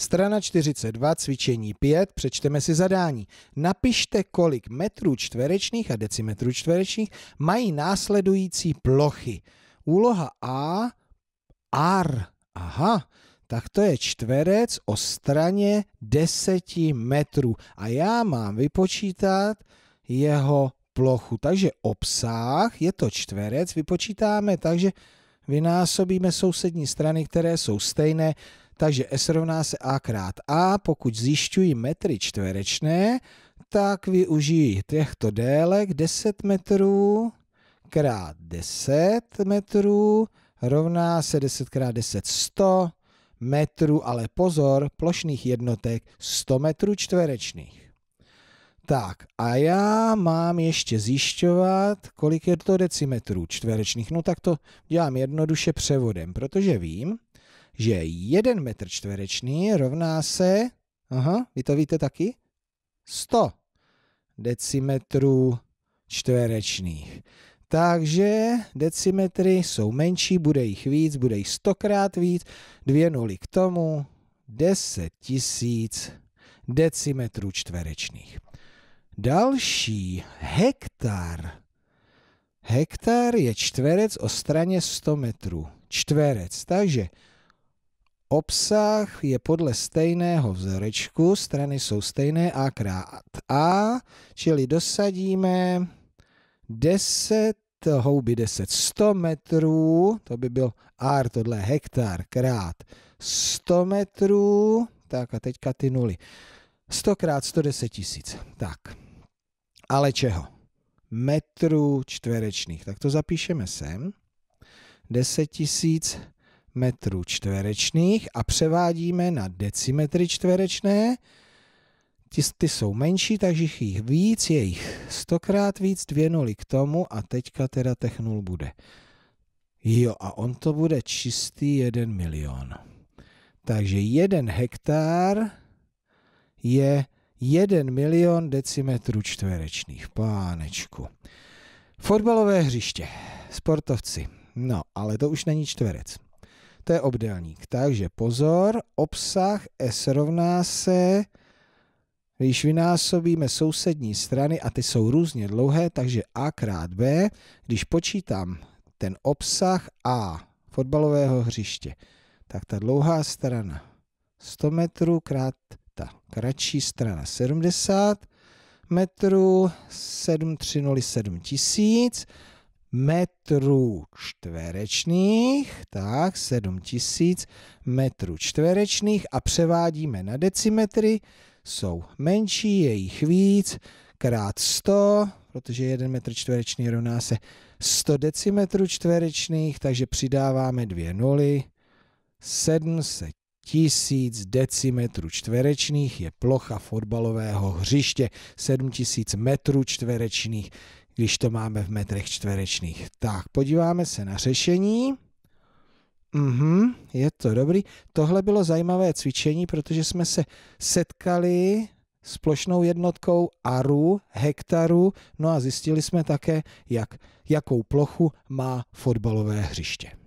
Strana 42, cvičení 5, přečteme si zadání. Napište, kolik metrů čtverečných a decimetrů čtverečných mají následující plochy. Úloha A, R. Aha, tak to je čtverec o straně 10 metrů. A já mám vypočítat jeho plochu. Takže obsah, je to čtverec, vypočítáme takže vynásobíme sousední strany, které jsou stejné. Takže S rovná se A krát A. Pokud zjišťuji metry čtverečné, tak využijí těchto délek 10 metrů krát 10 metrů rovná se 10 krát 10 100 metrů, ale pozor, plošných jednotek 100 metrů čtverečných. Tak a já mám ještě zjišťovat, kolik je to decimetrů čtverečných. No tak to dělám jednoduše převodem, protože vím, že jeden metr čtvereční rovná se, aha, vy to víte taky, 100 decimetrů čtverečných. Takže decimetry jsou menší, bude jich víc, bude jich stokrát víc, dvě nuly k tomu, 10 tisíc decimetrů čtverečných. Další hektar. Hektar je čtverec o straně 100 metrů. Čtverec, takže Obsah je podle stejného vzorečku, strany jsou stejné a krát a, čili dosadíme 10 houby 10, 100 metrů, to by byl R, tohle hektar, krát 100 metrů, tak a teďka ty nuly. 100 krát 110 tisíc, tak. Ale čeho? Metrů čtverečných, tak to zapíšeme sem. 10 tisíc metrů čtverečných a převádíme na decimetry čtverečné. Ty, ty jsou menší, takže jich víc, je jich stokrát víc, dvě nuly k tomu a teďka teda těch nul bude. Jo, a on to bude čistý jeden milion. Takže jeden hektar je jeden milion decimetrů čtverečných. Pánečku. Fotbalové hřiště, sportovci. No, ale to už není čtverec to je obdélník. Takže pozor, obsah S rovná se, když vynásobíme sousední strany, a ty jsou různě dlouhé, takže A krát B, když počítám ten obsah A fotbalového hřiště, tak ta dlouhá strana 100 metrů krát ta kratší strana 70 metrů, 7 3 0, 7 tisíc, metrů čtverečných, tak 7000 metrů čtverečných a převádíme na decimetry, jsou menší, je jich víc, krát 100, protože 1 metr čtvereční rovná se 100 decimetrů čtverečných, takže přidáváme dvě nuly, 700 tisíc decimetrů čtverečných je plocha fotbalového hřiště, 7000 metrů čtverečných když to máme v metrech čtverečných. Tak, podíváme se na řešení. Mhm, je to dobrý. Tohle bylo zajímavé cvičení, protože jsme se setkali s plošnou jednotkou aru, hektaru, no a zjistili jsme také, jak, jakou plochu má fotbalové hřiště.